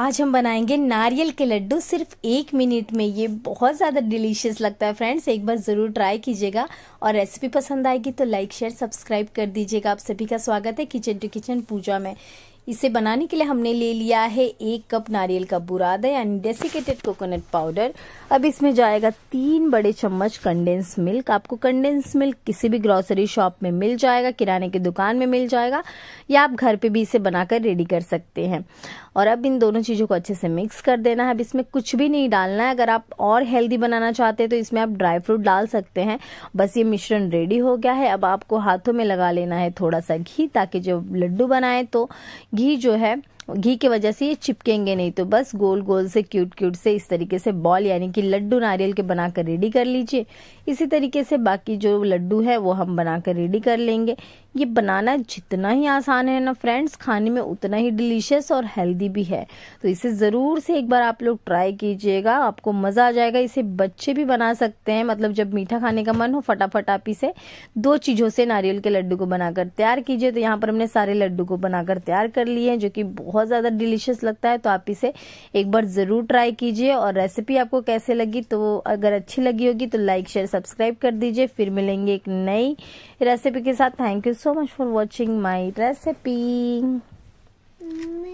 आज हम बनाएंगे नारियल के लड्डू सिर्फ एक मिनट में ये बहुत ज़्यादा डिलीशियस लगता है फ्रेंड्स एक बार ज़रूर ट्राई कीजिएगा और रेसिपी पसंद आएगी तो लाइक शेयर सब्सक्राइब कर दीजिएगा आप सभी का स्वागत है किचन टू किचन पूजा में इसे बनाने के लिए हमने ले लिया है एक कप नारियल का बुरादा यानी डेसिकेटेड कोकोनट पाउडर अब इसमें जाएगा तीन बड़े चम्मच कंडेंस मिल्क आपको कंडेंस मिल्क किसी भी ग्रोसरी शॉप में मिल जाएगा किराने की दुकान में मिल जाएगा या आप घर पे भी इसे बनाकर रेडी कर सकते हैं और अब इन दोनों चीज़ों को अच्छे से मिक्स कर देना है अब इसमें कुछ भी नहीं डालना है अगर आप और हेल्दी बनाना चाहते हैं तो इसमें आप ड्राई फ्रूट डाल सकते हैं बस ये मिश्रण रेडी हो गया है अब आपको हाथों में लगा लेना है थोड़ा सा घी ताकि जब लड्डू बनाए तो घी जो है घी की वजह से ये चिपकेंगे नहीं तो बस गोल गोल से क्यूट क्यूट से इस तरीके से बॉल यानी कि लड्डू नारियल के बनाकर रेडी कर लीजिए इसी तरीके से बाकी जो लड्डू है वो हम बनाकर रेडी कर लेंगे ये बनाना जितना ही आसान है ना फ्रेंड्स खाने में उतना ही डिलीशियस और हेल्दी भी है तो इसे ज़रूर से एक बार आप लोग ट्राई कीजिएगा आपको मज़ा आ जाएगा इसे बच्चे भी बना सकते हैं मतलब जब मीठा खाने का मन हो फटाफट आप इसे दो चीज़ों से नारियल के लड्डू को बनाकर तैयार कीजिए तो यहाँ पर हमने सारे लड्डू को बनाकर तैयार कर लिए हैं जो कि बहुत बहुत ज़्यादा डिलीशियस लगता है तो आप इसे एक बार ज़रूर ट्राई कीजिए और रेसिपी आपको कैसे लगी तो अगर अच्छी लगी होगी तो लाइक शेयर सब्सक्राइब कर दीजिए फिर मिलेंगे एक नई रेसिपी के साथ thank you so much for watching my recipe mm.